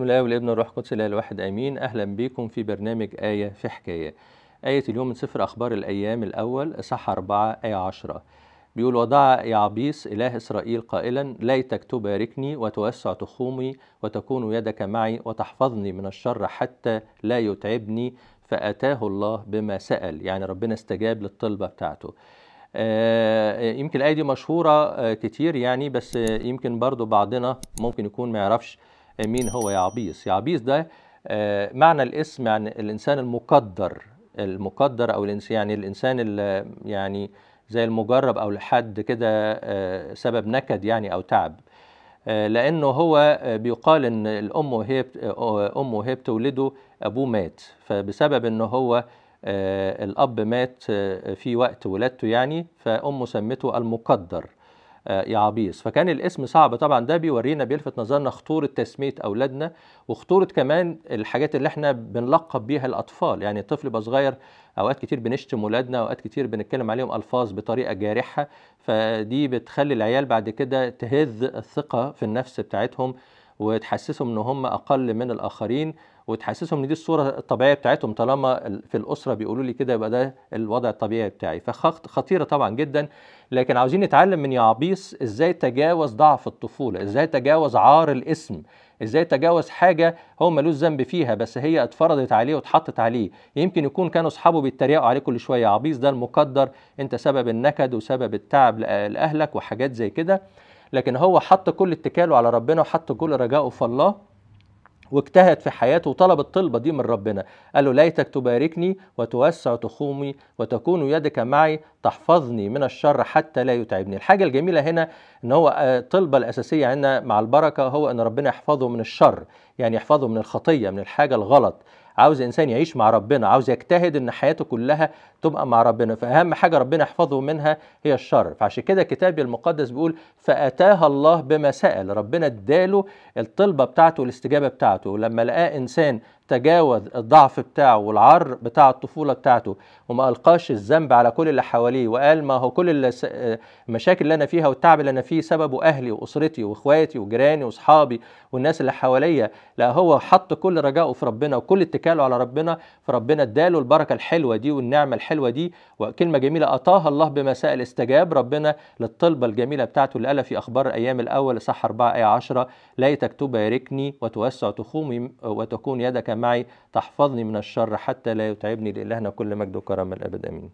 بسم الله والابن والروح القدس الاله الواحد امين اهلا بيكم في برنامج ايه في حكايه ايه اليوم من سفر اخبار الايام الاول اصحاح 4 ايه 10 بيقول وضع يعبيس اله اسرائيل قائلا ليتك تباركني وتوسع تخومي وتكون يدك معي وتحفظني من الشر حتى لا يتعبني فاتاه الله بما سال يعني ربنا استجاب للطلبه بتاعته آه، يمكن الايه دي مشهوره آه، كتير يعني بس يمكن برضو بعضنا ممكن يكون ما يعرفش مين هو يعبيس يعبيس ده آه، معنى الاسم يعني الانسان المقدر المقدر او الانسان يعني الانسان اللي يعني زي المجرب او لحد كده آه، سبب نكد يعني او تعب آه، لانه هو بيقال ان الام وهي امه وهي بتولده ابوه مات فبسبب ان هو الاب مات في وقت ولادته يعني فامه سمته المقدر آه، يعابيس فكان الاسم صعب طبعا ده بيورينا بيلفت نظرنا خطورة تسمية أولادنا وخطورة كمان الحاجات اللي احنا بنلقب بيها الأطفال يعني الطفل يبقى صغير أوقات كتير بنشتم ولادنا أوقات كتير بنتكلم عليهم ألفاظ بطريقة جارحة فدي بتخلي العيال بعد كده تهز الثقة في النفس بتاعتهم وتحسسهم ان هم اقل من الاخرين وتحسسهم ان دي الصوره الطبيعيه بتاعتهم طالما في الاسره بيقولوا لي كده يبقى ده الوضع الطبيعي بتاعي فخطيره طبعا جدا لكن عاوزين نتعلم من يعبيس ازاي تجاوز ضعف الطفوله ازاي تجاوز عار الاسم ازاي تجاوز حاجه هو ملوش ذنب فيها بس هي اتفرضت عليه واتحطت عليه يمكن يكون كانوا اصحابه بيتريقوا عليه كل شويه عبيس ده المقدر انت سبب النكد وسبب التعب لاهلك وحاجات زي كده لكن هو حط كل اتكاله على ربنا وحط كل رجائه في الله واجتهد في حياته وطلب الطلبة دي من ربنا قال له ليتك تباركني وتوسع تخومي وتكون يدك معي تحفظني من الشر حتى لا يتعبني الحاجة الجميلة هنا ان هو الطلبة آه، الأساسية عندنا مع البركة هو ان ربنا يحفظه من الشر يعني يحفظه من الخطية من الحاجة الغلط عاوز انسان يعيش مع ربنا عاوز يجتهد ان حياته كلها تبقى مع ربنا فاهم حاجه ربنا يحفظه منها هي الشر فعشان كده كتابي المقدس بيقول فاتاها الله بما سال ربنا اداله الطلبه بتاعته الاستجابه بتاعته ولما لقاه انسان تجاوز الضعف بتاعه والعار بتاع الطفوله بتاعته وما القاش الذنب على كل اللي حواليه وقال ما هو كل المشاكل اللي انا فيها والتعب اللي انا فيه سببه اهلي واسرتي واخواتي وجيراني واصحابي والناس اللي حواليا لا هو حط كل رجائه في ربنا وكل اتكاله على ربنا فربنا اداله البركه الحلوه دي والنعمه الحلوه دي وكلمه جميله اتاها الله بمساء الاستجاب ربنا للطلبه الجميله بتاعته اللي قالها في اخبار الايام الاول صح 4 ايه 10 ليتك تباركني وتوسع تخومي وتكون يدك معي تحفظني من الشر حتى لا يتعبني لإلهنا كل مجد وكرم الأبد أمين